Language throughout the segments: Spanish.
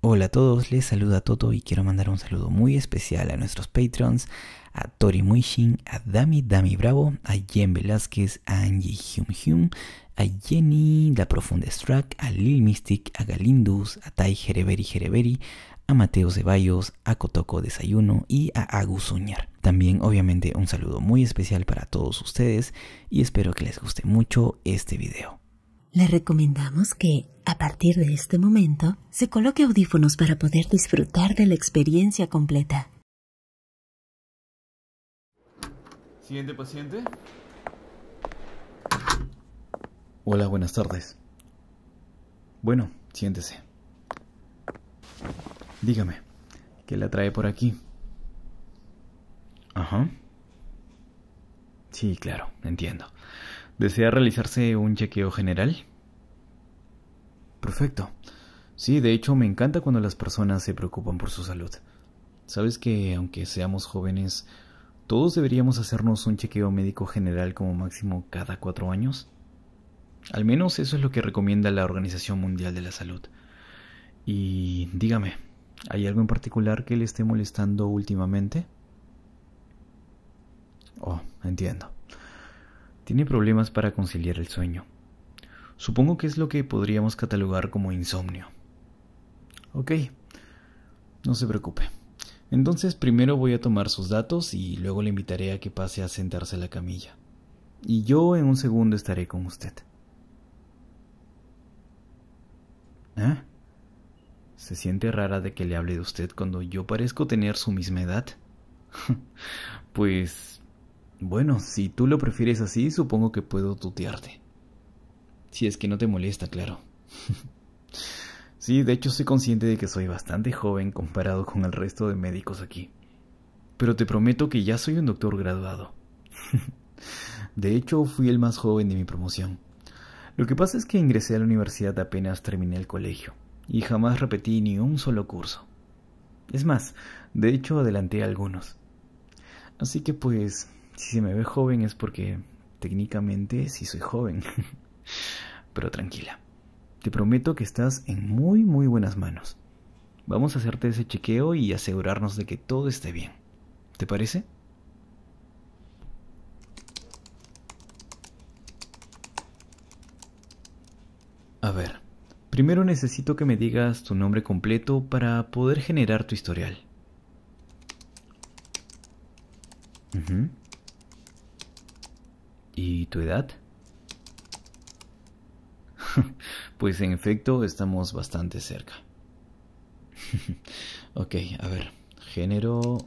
Hola a todos, les saluda Toto y quiero mandar un saludo muy especial a nuestros patrons, a Tori Muishin, a Dami Dami Bravo, a Jen Velázquez, a Angie Hum Hum, a Jenny, La Profunda Struck, a Lil Mystic, a Galindus, a Tai Jereberi Jereberi, a Mateo Ceballos, a Kotoko Desayuno y a Agus Uñar. También obviamente un saludo muy especial para todos ustedes y espero que les guste mucho este video. Le recomendamos que, a partir de este momento, se coloque audífonos para poder disfrutar de la experiencia completa. Siguiente paciente. Hola, buenas tardes. Bueno, siéntese. Dígame, ¿qué la trae por aquí? Ajá. Sí, claro, entiendo. ¿Desea realizarse un chequeo general? Perfecto. Sí, de hecho me encanta cuando las personas se preocupan por su salud. Sabes que, aunque seamos jóvenes, todos deberíamos hacernos un chequeo médico general como máximo cada cuatro años. Al menos eso es lo que recomienda la Organización Mundial de la Salud. Y dígame, ¿hay algo en particular que le esté molestando últimamente? Oh, entiendo. Tiene problemas para conciliar el sueño. Supongo que es lo que podríamos catalogar como insomnio. Ok, no se preocupe. Entonces primero voy a tomar sus datos y luego le invitaré a que pase a sentarse a la camilla. Y yo en un segundo estaré con usted. ¿Eh? ¿Se siente rara de que le hable de usted cuando yo parezco tener su misma edad? pues bueno, si tú lo prefieres así, supongo que puedo tutearte. Si es que no te molesta, claro. sí, de hecho soy consciente de que soy bastante joven comparado con el resto de médicos aquí. Pero te prometo que ya soy un doctor graduado. de hecho, fui el más joven de mi promoción. Lo que pasa es que ingresé a la universidad apenas terminé el colegio, y jamás repetí ni un solo curso. Es más, de hecho adelanté algunos. Así que pues, si se me ve joven es porque técnicamente sí soy joven. Pero tranquila, te prometo que estás en muy muy buenas manos. Vamos a hacerte ese chequeo y asegurarnos de que todo esté bien. ¿Te parece? A ver, primero necesito que me digas tu nombre completo para poder generar tu historial. ¿Y tu edad? pues en efecto estamos bastante cerca. ok, a ver. Género...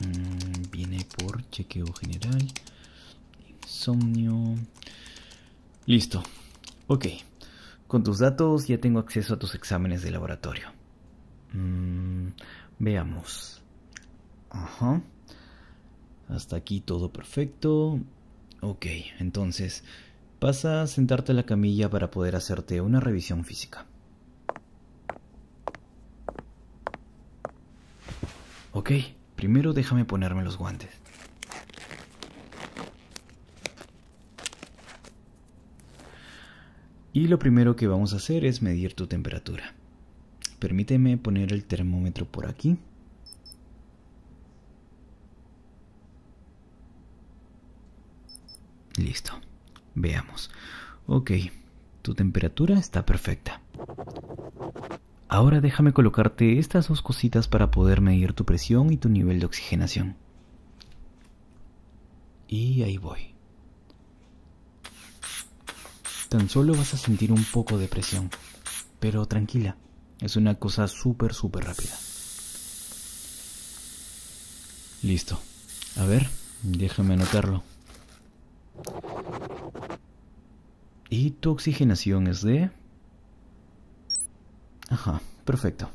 Mm, viene por chequeo general. Insomnio. Listo. Ok. Con tus datos ya tengo acceso a tus exámenes de laboratorio. Mm, veamos. Ajá. Hasta aquí todo perfecto. Ok, entonces pasa a sentarte a la camilla para poder hacerte una revisión física. Ok, primero déjame ponerme los guantes. Y lo primero que vamos a hacer es medir tu temperatura. Permíteme poner el termómetro por aquí. Listo. Veamos. Ok, tu temperatura está perfecta. Ahora déjame colocarte estas dos cositas para poder medir tu presión y tu nivel de oxigenación. Y ahí voy. Tan solo vas a sentir un poco de presión, pero tranquila, es una cosa súper, súper rápida. Listo. A ver, déjame anotarlo. Y tu oxigenación es de... Ajá, perfecto.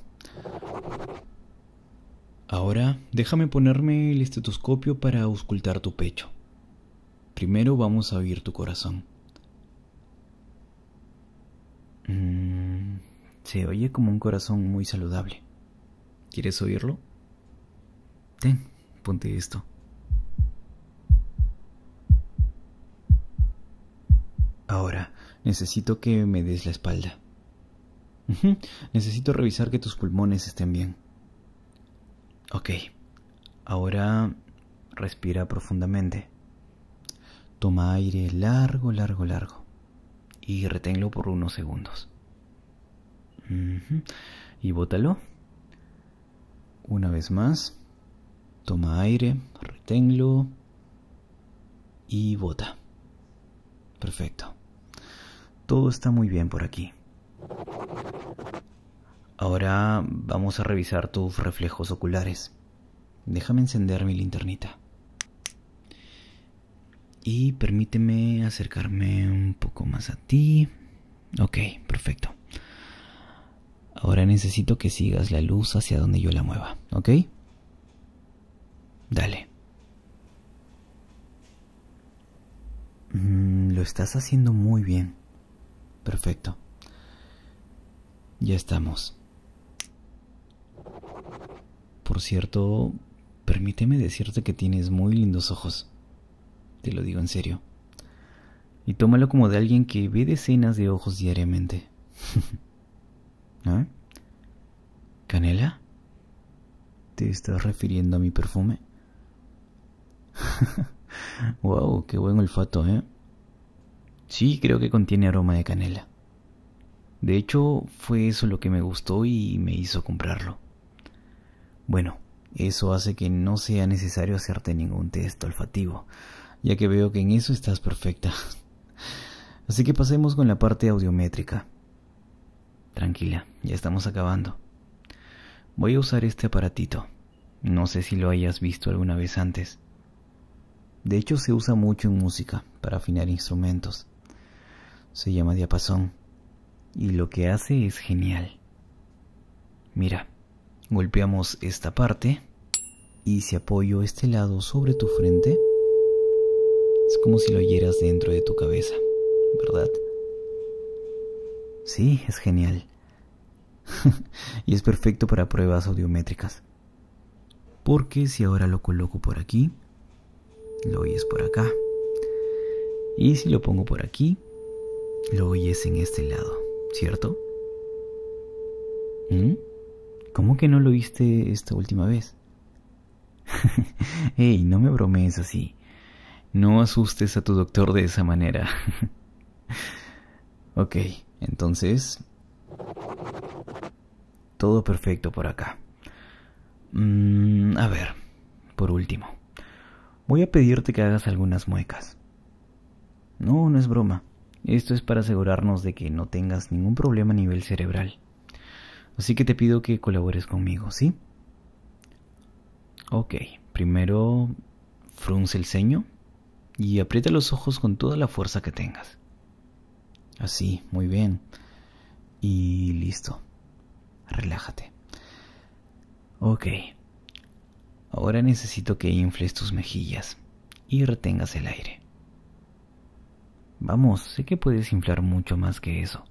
Ahora déjame ponerme el estetoscopio para auscultar tu pecho. Primero vamos a oír tu corazón. Mm, se oye como un corazón muy saludable. ¿Quieres oírlo? Ten, ponte esto. Ahora, necesito que me des la espalda. necesito revisar que tus pulmones estén bien. Ok, ahora respira profundamente. Toma aire largo, largo, largo. Y reténlo por unos segundos. Y bótalo. Una vez más. Toma aire, reténlo y bota. Perfecto. Todo está muy bien por aquí. Ahora vamos a revisar tus reflejos oculares. Déjame encender mi linternita. Y permíteme acercarme un poco más a ti. Ok, perfecto. Ahora necesito que sigas la luz hacia donde yo la mueva, ¿ok? Dale. Mm, lo estás haciendo muy bien. Perfecto. Ya estamos. Por cierto, permíteme decirte que tienes muy lindos ojos. Te lo digo en serio. Y tómalo como de alguien que ve decenas de ojos diariamente. ¿Ah? ¿Canela? ¿Te estás refiriendo a mi perfume? wow, qué buen olfato, ¿eh? Sí, creo que contiene aroma de canela. De hecho, fue eso lo que me gustó y me hizo comprarlo. Bueno, eso hace que no sea necesario hacerte ningún test olfativo, ya que veo que en eso estás perfecta. Así que pasemos con la parte audiométrica. Tranquila, ya estamos acabando. Voy a usar este aparatito. No sé si lo hayas visto alguna vez antes. De hecho, se usa mucho en música para afinar instrumentos. Se llama diapasón. Y lo que hace es genial. Mira, golpeamos esta parte. Y si apoyo este lado sobre tu frente, es como si lo oyeras dentro de tu cabeza, ¿verdad? Sí, es genial. y es perfecto para pruebas audiométricas. Porque si ahora lo coloco por aquí, lo oyes por acá. Y si lo pongo por aquí, lo oyes en este lado, ¿cierto? ¿Mm? ¿Cómo que no lo oíste esta última vez? Ey, no me bromees así. No asustes a tu doctor de esa manera. ok, entonces... Todo perfecto por acá. Mm, a ver, por último. Voy a pedirte que hagas algunas muecas. No, no es broma. Esto es para asegurarnos de que no tengas ningún problema a nivel cerebral. Así que te pido que colabores conmigo, ¿sí? Ok, primero frunce el ceño y aprieta los ojos con toda la fuerza que tengas. Así, muy bien. Y listo. Relájate. Ok. Ahora necesito que infles tus mejillas y retengas el aire. Vamos, sé que puedes inflar mucho más que eso.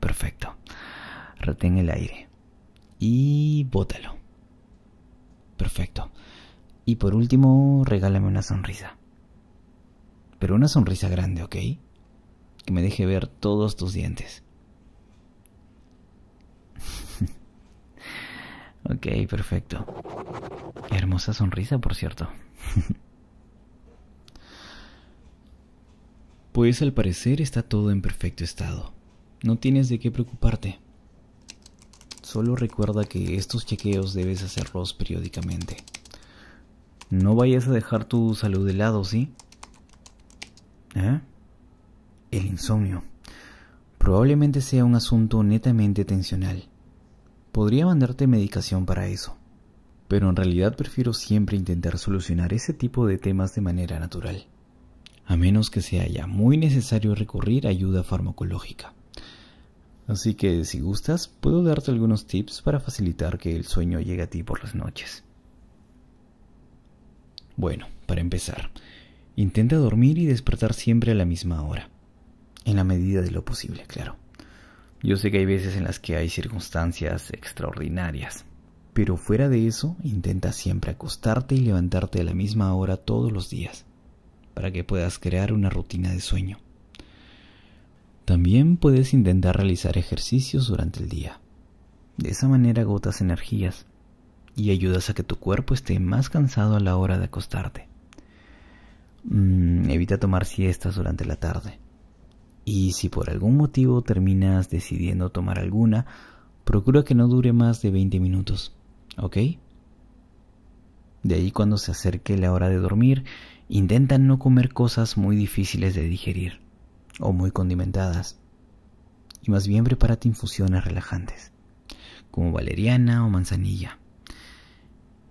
Perfecto. Retén el aire. Y bótalo. Perfecto. Y por último, regálame una sonrisa. Pero una sonrisa grande, ¿ok? Que me deje ver todos tus dientes. ok, perfecto. Hermosa sonrisa, por cierto. pues al parecer está todo en perfecto estado. No tienes de qué preocuparte. Solo recuerda que estos chequeos debes hacerlos periódicamente. No vayas a dejar tu salud de lado, ¿sí? ¿Eh? El insomnio. Probablemente sea un asunto netamente tensional. Podría mandarte medicación para eso. Pero en realidad prefiero siempre intentar solucionar ese tipo de temas de manera natural a menos que sea ya muy necesario recurrir a ayuda farmacológica. Así que si gustas, puedo darte algunos tips para facilitar que el sueño llegue a ti por las noches. Bueno, para empezar, intenta dormir y despertar siempre a la misma hora, en la medida de lo posible, claro. Yo sé que hay veces en las que hay circunstancias extraordinarias, pero fuera de eso, intenta siempre acostarte y levantarte a la misma hora todos los días para que puedas crear una rutina de sueño. También puedes intentar realizar ejercicios durante el día. De esa manera agotas energías y ayudas a que tu cuerpo esté más cansado a la hora de acostarte. Mm, evita tomar siestas durante la tarde. Y si por algún motivo terminas decidiendo tomar alguna, procura que no dure más de 20 minutos, ¿ok? De ahí cuando se acerque la hora de dormir, intentan no comer cosas muy difíciles de digerir o muy condimentadas, y más bien prepárate infusiones relajantes, como valeriana o manzanilla.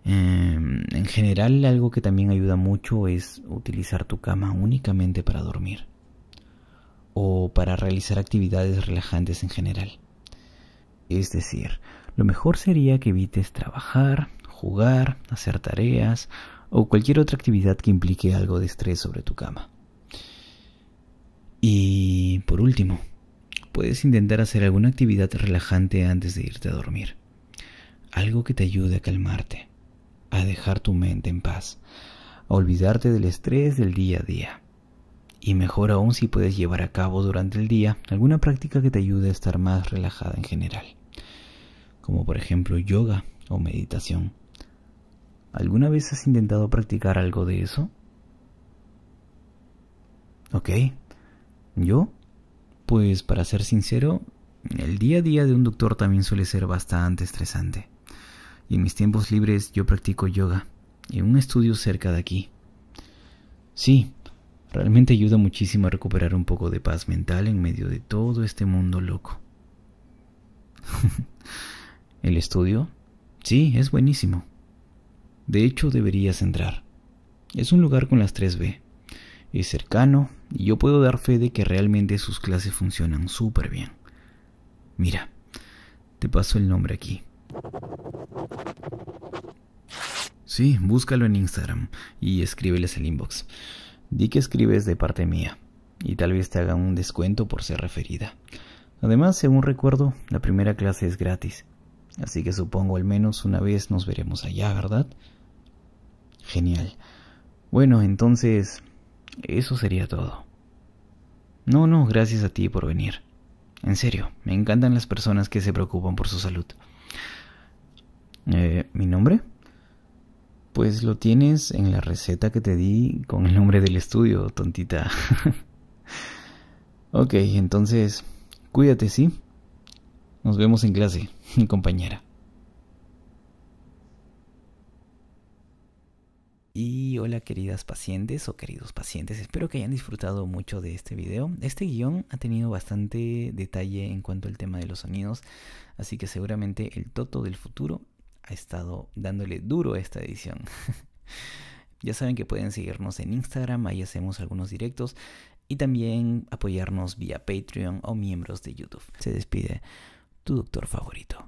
Em, en general, algo que también ayuda mucho es utilizar tu cama únicamente para dormir o para realizar actividades relajantes en general. Es decir, lo mejor sería que evites trabajar, jugar, hacer tareas o cualquier otra actividad que implique algo de estrés sobre tu cama. Y por último, puedes intentar hacer alguna actividad relajante antes de irte a dormir. Algo que te ayude a calmarte, a dejar tu mente en paz, a olvidarte del estrés del día a día. Y mejor aún si puedes llevar a cabo durante el día alguna práctica que te ayude a estar más relajada en general, como por ejemplo yoga o meditación. ¿Alguna vez has intentado practicar algo de eso? Ok. ¿Yo? Pues para ser sincero, el día a día de un doctor también suele ser bastante estresante. Y en mis tiempos libres yo practico yoga, en un estudio cerca de aquí. Sí, realmente ayuda muchísimo a recuperar un poco de paz mental en medio de todo este mundo loco. ¿El estudio? Sí, es buenísimo. De hecho, deberías entrar. Es un lugar con las 3B. Es cercano y yo puedo dar fe de que realmente sus clases funcionan súper bien. Mira, te paso el nombre aquí. Sí, búscalo en Instagram y escríbeles el inbox. Di que escribes de parte mía y tal vez te hagan un descuento por ser referida. Además, según recuerdo, la primera clase es gratis, así que supongo al menos una vez nos veremos allá, ¿verdad? Genial. Bueno, entonces, eso sería todo. No, no, gracias a ti por venir. En serio, me encantan las personas que se preocupan por su salud. Eh, ¿Mi nombre? Pues lo tienes en la receta que te di con el nombre del estudio, tontita. ok, entonces, cuídate, ¿sí? Nos vemos en clase, mi compañera. Y hola queridas pacientes o queridos pacientes, espero que hayan disfrutado mucho de este video. Este guión ha tenido bastante detalle en cuanto al tema de los sonidos, así que seguramente el Toto del futuro ha estado dándole duro a esta edición. ya saben que pueden seguirnos en Instagram, ahí hacemos algunos directos, y también apoyarnos vía Patreon o miembros de YouTube. Se despide tu doctor favorito.